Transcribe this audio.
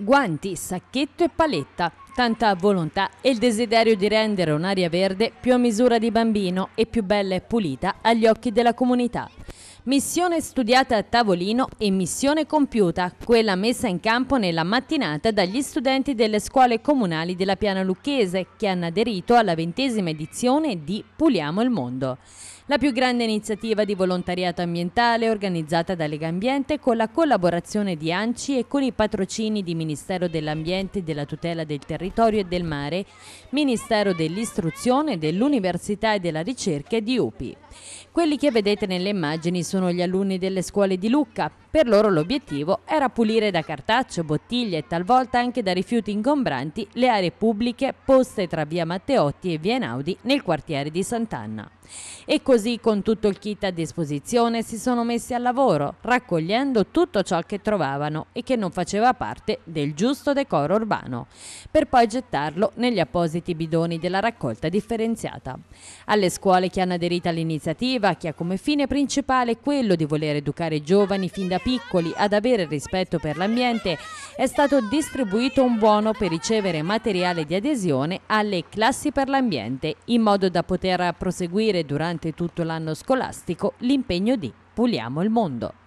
Guanti, sacchetto e paletta, tanta volontà e il desiderio di rendere un'aria verde più a misura di bambino e più bella e pulita agli occhi della comunità. Missione studiata a tavolino e missione compiuta, quella messa in campo nella mattinata dagli studenti delle scuole comunali della Piana Lucchese che hanno aderito alla ventesima edizione di Puliamo il Mondo la più grande iniziativa di volontariato ambientale organizzata da Lega Ambiente con la collaborazione di ANCI e con i patrocini di Ministero dell'Ambiente e della Tutela del Territorio e del Mare, Ministero dell'Istruzione, dell'Università e della Ricerca e di UPI. Quelli che vedete nelle immagini sono gli alunni delle scuole di Lucca. Per loro l'obiettivo era pulire da cartaccio, bottiglie e talvolta anche da rifiuti ingombranti le aree pubbliche poste tra via Matteotti e via Enaudi nel quartiere di Sant'Anna. E così Così con tutto il kit a disposizione si sono messi al lavoro, raccogliendo tutto ciò che trovavano e che non faceva parte del giusto decoro urbano, per poi gettarlo negli appositi bidoni della raccolta differenziata. Alle scuole che hanno aderito all'iniziativa, che ha come fine principale quello di voler educare i giovani fin da piccoli ad avere rispetto per l'ambiente, è stato distribuito un buono per ricevere materiale di adesione alle classi per l'ambiente, in modo da poter proseguire durante tutto tutto l'anno scolastico l'impegno di Puliamo il mondo.